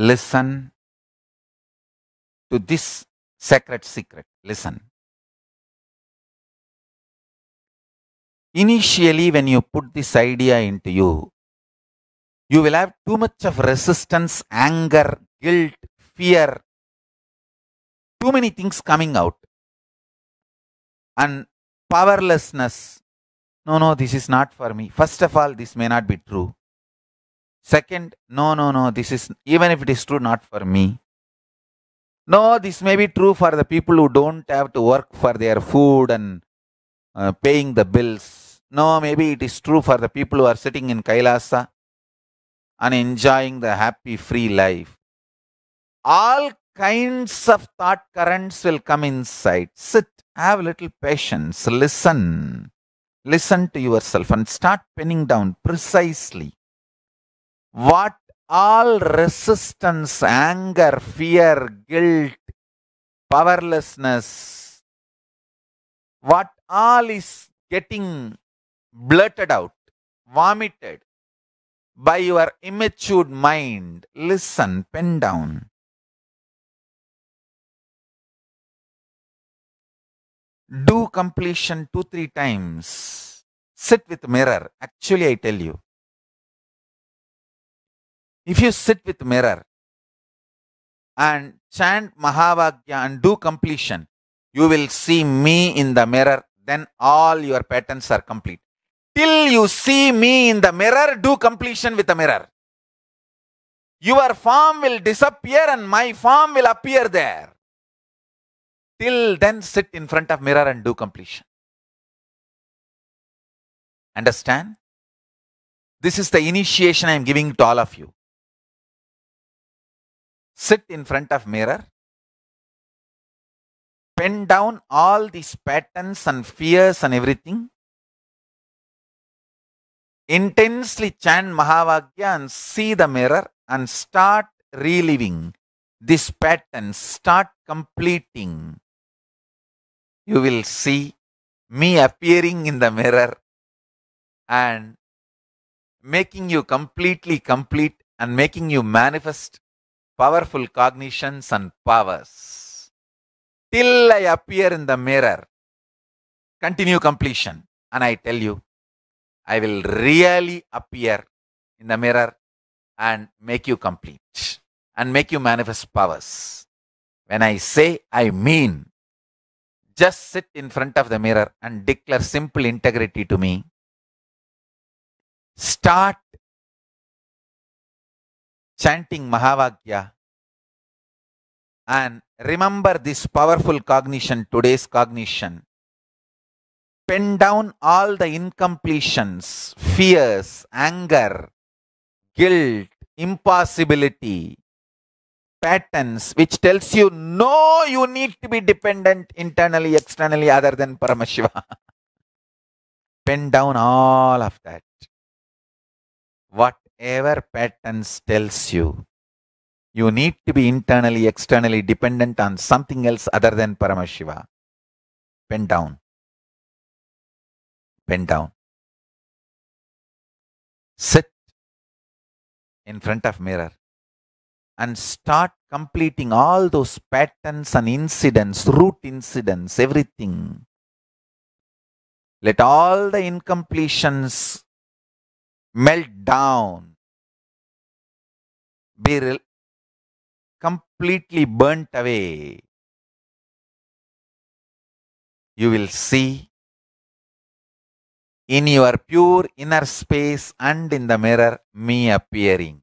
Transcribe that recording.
listen to this sacred secret. Listen. Initially, when you put this idea into you, you will have too much of resistance, anger, guilt, fear, too many things coming out, and powerlessness. No, no, this is not for me. First of all, this may not be true. Second, no, no, no, this is, even if it is true, not for me. No, this may be true for the people who don't have to work for their food and uh, paying the bills. No, maybe it is true for the people who are sitting in Kailasa and enjoying the happy, free life. All kinds of thought currents will come inside. Sit, have a little patience, listen. Listen to yourself and start pinning down precisely what all resistance, anger, fear, guilt, powerlessness, what all is getting blurted out, vomited by your immature mind. Listen, pen down. Do completion two, three times. Sit with mirror. Actually, I tell you, if you sit with mirror and chant Mahavagya and do completion, you will see me in the mirror, then all your patterns are complete. Till you see me in the mirror, do completion with the mirror. Your form will disappear and my form will appear there. Till then, sit in front of mirror and do completion. Understand? This is the initiation I am giving to all of you sit in front of mirror pen down all these patterns and fears and everything intensely chant mahavagya and see the mirror and start reliving this pattern start completing you will see me appearing in the mirror and making you completely complete and making you manifest powerful cognitions and powers. Till I appear in the mirror, continue completion. And I tell you, I will really appear in the mirror and make you complete and make you manifest powers. When I say, I mean, just sit in front of the mirror and declare simple integrity to me. Start chanting Mahavakya. And remember this powerful cognition, today's cognition. Pen down all the incompletions, fears, anger, guilt, impossibility, patterns which tells you no, you need to be dependent internally, externally, other than Paramashiva. Pen down all of that. What ever patterns tells you you need to be internally, externally dependent on something else other than Paramashiva. Bend down. Bend down. Sit in front of mirror and start completing all those patterns and incidents, root incidents, everything. Let all the incompletions melt down be completely burnt away, you will see in your pure inner space and in the mirror me appearing.